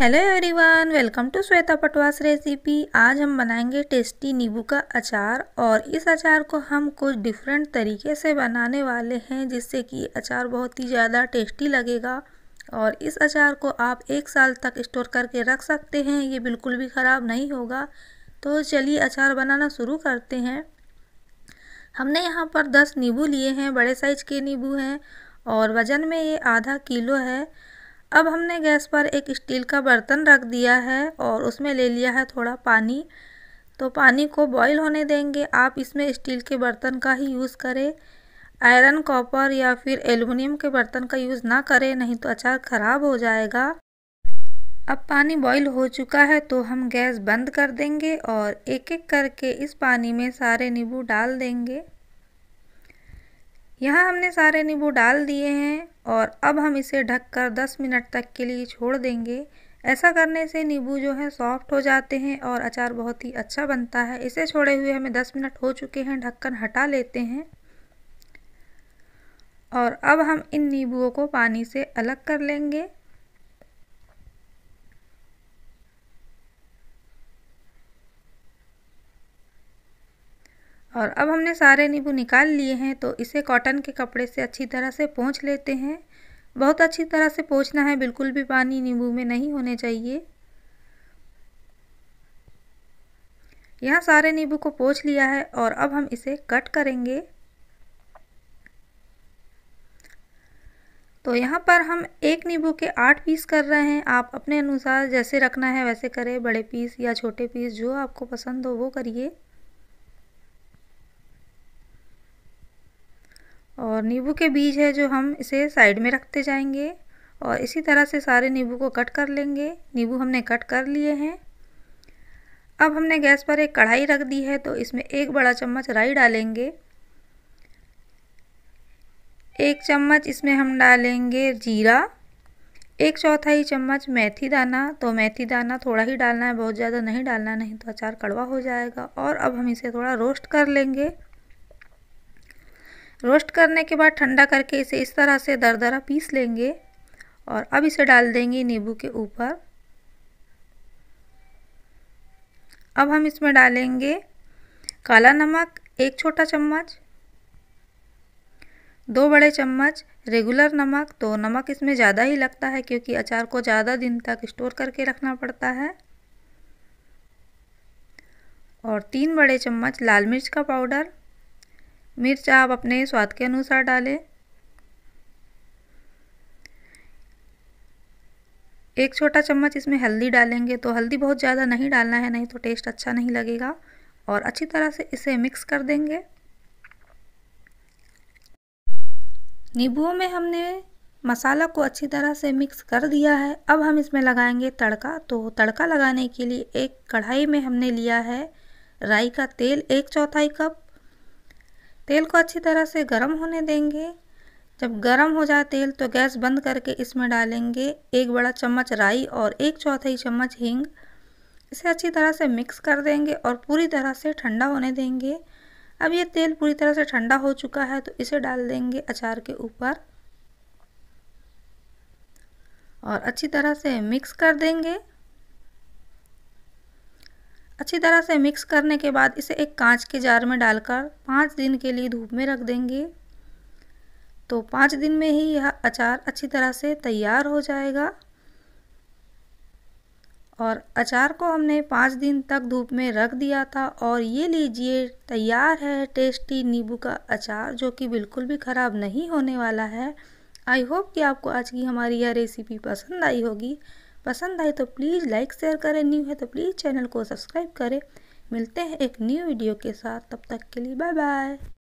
hello everyone welcome to Shweta पटवास recipe आज हम बनाएंगे टेस्टी नींबू का अचार और इस अचार को हम कुछ डिफरेंट तरीके से बनाने वाले हैं जिससे कि अचार बहुत ही ज़्यादा टेस्टी लगेगा और इस अचार को आप एक साल तक स्टोर करके रख सकते हैं ये बिल्कुल भी ख़राब नहीं होगा तो चलिए अचार बनाना शुरू करते हैं हमने यहाँ पर दस नींबू लिए हैं बड़े साइज के नींबू हैं और वज़न में ये आधा किलो है अब हमने गैस पर एक स्टील का बर्तन रख दिया है और उसमें ले लिया है थोड़ा पानी तो पानी को बॉईल होने देंगे आप इसमें स्टील के बर्तन का ही यूज़ करें आयरन कॉपर या फिर एलुमिनियम के बर्तन का यूज़ ना करें नहीं तो अचार ख़राब हो जाएगा अब पानी बॉईल हो चुका है तो हम गैस बंद कर देंगे और एक एक करके इस पानी में सारे नींबू डाल देंगे यहाँ हमने सारे नींबू डाल दिए हैं और अब हम इसे ढककर 10 मिनट तक के लिए छोड़ देंगे ऐसा करने से नींबू जो है सॉफ्ट हो जाते हैं और अचार बहुत ही अच्छा बनता है इसे छोड़े हुए हमें 10 मिनट हो चुके हैं ढक्कन हटा लेते हैं और अब हम इन नींबुओं को पानी से अलग कर लेंगे और अब हमने सारे नींबू निकाल लिए हैं तो इसे कॉटन के कपड़े से अच्छी तरह से पोंछ लेते हैं बहुत अच्छी तरह से पोंछना है बिल्कुल भी पानी नींबू में नहीं होने चाहिए यहाँ सारे नींबू को पोंछ लिया है और अब हम इसे कट करेंगे तो यहाँ पर हम एक नींबू के आठ पीस कर रहे हैं आप अपने अनुसार जैसे रखना है वैसे करें बड़े पीस या छोटे पीस जो आपको पसंद हो वो करिए और नींबू के बीज है जो हम इसे साइड में रखते जाएंगे और इसी तरह से सारे नींबू को कट कर लेंगे नींबू हमने कट कर लिए हैं अब हमने गैस पर एक कढ़ाई रख दी है तो इसमें एक बड़ा चम्मच राई डालेंगे एक चम्मच इसमें हम डालेंगे जीरा एक चौथाई चम्मच मेथी दाना तो मेथी दाना थोड़ा ही डालना है बहुत ज़्यादा नहीं डालना नहीं तो अचार कड़वा हो जाएगा और अब हम इसे थोड़ा रोस्ट कर लेंगे रोस्ट करने के बाद ठंडा करके इसे इस तरह से दरदरा पीस लेंगे और अब इसे डाल देंगे नींबू के ऊपर अब हम इसमें डालेंगे काला नमक एक छोटा चम्मच दो बड़े चम्मच रेगुलर नमक तो नमक इसमें ज़्यादा ही लगता है क्योंकि अचार को ज़्यादा दिन तक स्टोर करके रखना पड़ता है और तीन बड़े चम्मच लाल मिर्च का पाउडर मिर्च आप अपने स्वाद के अनुसार डालें एक छोटा चम्मच इसमें हल्दी डालेंगे तो हल्दी बहुत ज़्यादा नहीं डालना है नहीं तो टेस्ट अच्छा नहीं लगेगा और अच्छी तरह से इसे मिक्स कर देंगे नींबुओं में हमने मसाला को अच्छी तरह से मिक्स कर दिया है अब हम इसमें लगाएंगे तड़का तो तड़का लगाने के लिए एक कढ़ाई में हमने लिया है राई का तेल एक चौथाई कप तेल को अच्छी तरह से गर्म होने देंगे जब गर्म हो जाए तेल तो गैस बंद करके इसमें डालेंगे एक बड़ा चम्मच राई और एक चौथाई चम्मच हींग इसे अच्छी तरह से मिक्स कर देंगे और पूरी तरह से ठंडा होने देंगे अब ये तेल पूरी तरह से ठंडा हो चुका है तो इसे डाल देंगे अचार के ऊपर और अच्छी तरह से मिक्स कर देंगे अच्छी तरह से मिक्स करने के बाद इसे एक कांच के जार में डालकर पाँच दिन के लिए धूप में रख देंगे तो पाँच दिन में ही यह अचार अच्छी तरह से तैयार हो जाएगा और अचार को हमने पाँच दिन तक धूप में रख दिया था और ये लीजिए तैयार है टेस्टी नींबू का अचार जो कि बिल्कुल भी ख़राब नहीं होने वाला है आई होप कि आपको आज की हमारी यह रेसिपी पसंद आई होगी पसंद आए तो प्लीज़ लाइक शेयर करें न्यू है तो प्लीज़ चैनल को सब्सक्राइब करें मिलते हैं एक न्यू वीडियो के साथ तब तक के लिए बाय बाय